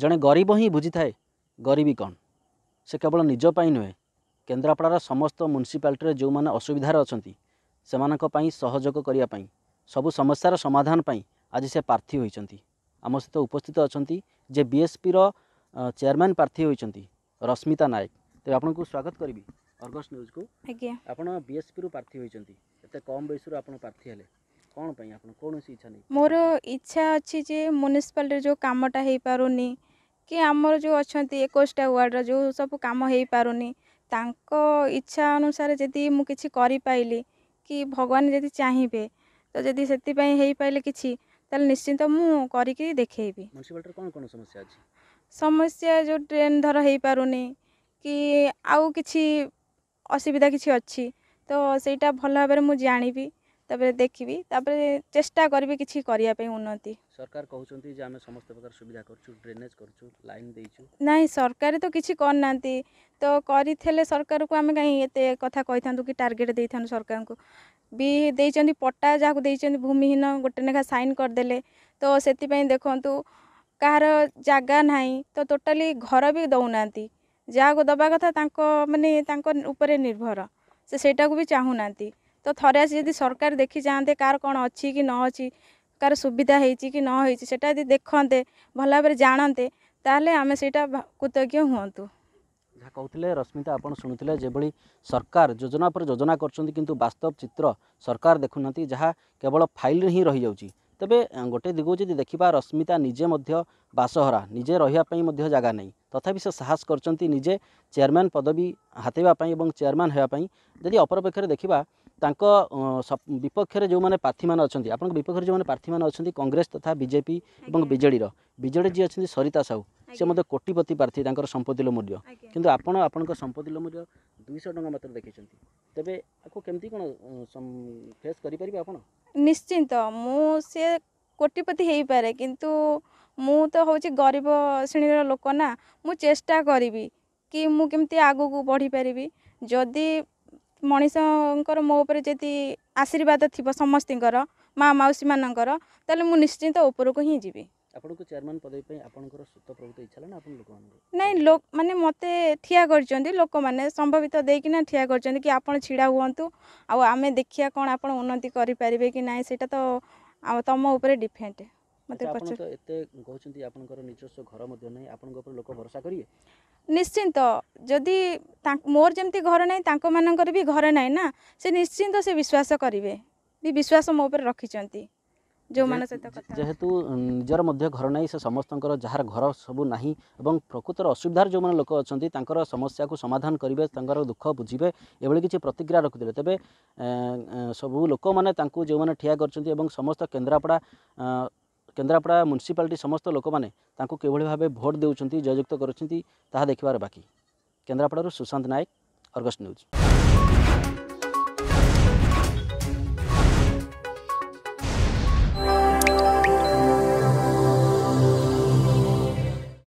ଜଣେ ଗରିବ ହିଁ ବୁଝିଥାଏ ଗରିବୀ କ'ଣ ସେ କେବଳ ନିଜ ପାଇଁ ନୁହେଁ କେନ୍ଦ୍ରାପଡ଼ାର ସମସ୍ତ ମ୍ୟୁନିସିପାଲିଟିରେ ଯେଉଁମାନେ ଅସୁବିଧାରେ ଅଛନ୍ତି ସେମାନଙ୍କ ପାଇଁ ସହଯୋଗ କରିବା ପାଇଁ ସବୁ ସମସ୍ୟାର ସମାଧାନ ପାଇଁ ଆଜି ସେ ପ୍ରାର୍ଥୀ ହୋଇଛନ୍ତି ଆମ ସହିତ ଉପସ୍ଥିତ ଅଛନ୍ତି ଯେ ବିଏସ୍ପିର ଚେୟାରମ୍ୟାନ୍ ପ୍ରାର୍ଥୀ ହୋଇଛନ୍ତି ରଶ୍ମିତା ନାୟକ ତେବେ ଆପଣଙ୍କୁ ସ୍ୱାଗତ କରିବି ଅର୍ଗସ୍ ନ୍ୟୁଜ୍କୁ ଆଜ୍ଞା ଆପଣ ବିଏସ୍ପିରୁ ପ୍ରାର୍ଥୀ ହୋଇଛନ୍ତି ଏତେ କମ୍ ବୟସରୁ ଆପଣ ପ୍ରାର୍ଥୀ ହେଲେ କ'ଣ ପାଇଁ ଆପଣ କୌଣସି ଇଚ୍ଛା ନାହିଁ ମୋର ଇଚ୍ଛା ଅଛି ଯେ ମ୍ୟୁନିସିପାଲିଟିରେ ଯେଉଁ କାମଟା ହେଇପାରୁନି କି ଆମର ଯେଉଁ ଅଛନ୍ତି ଏକୋଇଶଟା ୱାର୍ଡ଼ର ଯେଉଁ ସବୁ କାମ ହେଇପାରୁନି ତାଙ୍କ ଇଚ୍ଛା ଅନୁସାରେ ଯଦି ମୁଁ କିଛି କରିପାରିଲି କି ଭଗବାନ ଯଦି ଚାହିଁବେ ତ ଯଦି ସେଥିପାଇଁ ହେଇପାରିଲେ କିଛି ତାହେଲେ ନିଶ୍ଚିନ୍ତ ମୁଁ କରିକି ଦେଖେଇବି ମ୍ୟୁନିସିପାଲିଟିରେ କ'ଣ କ'ଣ ସମସ୍ୟା ଅଛି ସମସ୍ୟା ଯେଉଁ ଡ୍ରେନ୍ ଧର ହେଇପାରୁନି କି ଆଉ କିଛି ଅସୁବିଧା କିଛି ଅଛି ତ ସେଇଟା ଭଲ ଭାବରେ ମୁଁ ଜାଣିବି देखी चेष्टा करी किसी करने उन्नति सरकार कहते समस्त प्रकार सुविधा ड्रेनेज लाइन ना सरकार तो किसी करना तो कर सरकार को आम कहीं कथा कही था कि टार्गेट दे था सरकार को भी पट्टा जहाँ दे भूमिहीन गोटे लेखा सैन करदे तो से देखूँ कह रगा ना तो टोटाली घर भी दौना जहाँ को दबा कथा मानने निर्भर से सहीटा को भी चाहूना तो थे आदि सरकार देखी जाते कार कौन अच्छी कि न अच्छी कार सुविधा हो नई होता देखते भल भाव जानते तेल आम से कृतज्ञ हूँ जहाँ कहते रश्मिता आप शुणुते जोड़ी सरकार योजना पर योजना करस्तव चित्र सरकार देखुना जहाँ केवल फाइल हिं रही जा तेब गोटे दिग जी देखा रश्मिता निजे बासहरा निजे रही जगह नहीं तथापि से साहस करजे चेयरमैन पदवी हाथेपी चेयरमैन होगापी जदि अपरपक्ष देखा ତାଙ୍କ ବିପକ୍ଷରେ ଯେଉଁମାନେ ପ୍ରାର୍ଥୀମାନେ ଅଛନ୍ତି ଆପଣଙ୍କ ବିପକ୍ଷରେ ଯେଉଁମାନେ ପ୍ରାର୍ଥୀମାନେ ଅଛନ୍ତି କଂଗ୍ରେସ ତଥା ବିଜେପି ଏବଂ ବିଜେଡ଼ିର ବିଜେଡ଼ି ଯିଏ ଅଛନ୍ତି ସରିତା ସାହୁ ସେ ମଧ୍ୟ କୋଟିପତି ପ୍ରାର୍ଥୀ ତାଙ୍କର ସମ୍ପତ୍ତିର ମୂଲ୍ୟ କିନ୍ତୁ ଆପଣ ଆପଣଙ୍କ ସମ୍ପତ୍ତିର ମୂଲ୍ୟ ଦୁଇଶହ ଟଙ୍କା ମାତ୍ର ଦେଖେଇଛନ୍ତି ତେବେ ଆକୁ କେମିତି କ'ଣ ଫେସ୍ କରିପାରିବେ ଆପଣ ନିଶ୍ଚିନ୍ତ ମୁଁ ସେ କୋଟିପତି ହେଇପାରେ କିନ୍ତୁ ମୁଁ ତ ହେଉଛି ଗରିବ ଶ୍ରେଣୀର ଲୋକ ନା ମୁଁ ଚେଷ୍ଟା କରିବି କି ମୁଁ କେମିତି ଆଗକୁ ବଢ଼ିପାରିବି ଯଦି ମଣିଷଙ୍କର ମୋ ଉପରେ ଯଦି ଆଶୀର୍ବାଦ ଥିବ ସମସ୍ତଙ୍କର ମା ମାଉସୀମାନଙ୍କର ତାହେଲେ ମୁଁ ନିଶ୍ଚିନ୍ତ ଉପରକୁ ହିଁ ଯିବି ଆପଣଙ୍କୁ ଚେୟାରମ୍ୟାନ୍ ପଦବୀ ପାଇଁ ଆପଣଙ୍କର ସ୍ୱତଃପ୍ରଭୂତ ଇଚ୍ଛା ହେଲା ନା ଆପଣ ଲୋକମାନଙ୍କୁ ନାଇଁ ମାନେ ମୋତେ ଠିଆ କରିଛନ୍ତି ଲୋକମାନେ ସମ୍ଭାବିତ ଦେଇକିନା ଠିଆ କରିଛନ୍ତି କି ଆପଣ ଛିଡ଼ା ହୁଅନ୍ତୁ ଆଉ ଆମେ ଦେଖିବା କ'ଣ ଆପଣ ଉନ୍ନତି କରିପାରିବେ କି ନାହିଁ ସେଇଟା ତ ଆଉ ତୁମ ଉପରେ ଡିପେଣ୍ଡ ନିଶ୍ଚିନ୍ତ ଯଦି ମୋର ଯେମିତି ଘର ନାହିଁ ତାଙ୍କମାନଙ୍କର ବି ଘର ନାହିଁ ନା ସେ ନିଶ୍ଚିନ୍ତ ସେ ବିଶ୍ୱାସ କରିବେ ବି ବିଶ୍ୱାସ ମୋ ଉପରେ ରଖିଛନ୍ତି ଯେଉଁମାନେ ସହିତ ଯେହେତୁ ନିଜର ମଧ୍ୟ ଘର ନାହିଁ ସେ ସମସ୍ତଙ୍କର ଯାହାର ଘର ସବୁ ନାହିଁ ଏବଂ ପ୍ରକୃତର ଅସୁବିଧାର ଯେଉଁମାନେ ଲୋକ ଅଛନ୍ତି ତାଙ୍କର ସମସ୍ୟାକୁ ସମାଧାନ କରିବେ ତାଙ୍କର ଦୁଃଖ ବୁଝିବେ ଏଭଳି କିଛି ପ୍ରତିକ୍ରିୟା ରଖିଥିଲେ ତେବେ ସବୁ ଲୋକମାନେ ତାଙ୍କୁ ଯେଉଁମାନେ ଠିଆ କରିଛନ୍ତି ଏବଂ ସମସ୍ତ କେନ୍ଦ୍ରାପଡ଼ା କେନ୍ଦ୍ରାପଡ଼ା ମ୍ୟୁନିସିପାଲିଟି ସମସ୍ତ ଲୋକମାନେ ତାଙ୍କୁ କିଭଳି ଭାବେ ଭୋଟ୍ ଦେଉଛନ୍ତି ଜୟଯୁକ୍ତ କରୁଛନ୍ତି ତାହା ଦେଖିବାର ବାକି କେନ୍ଦ୍ରାପଡ଼ାରୁ ସୁଶାନ୍ତ ନାୟକ ଅର୍ଗସ୍ ନ୍ୟୁଜ୍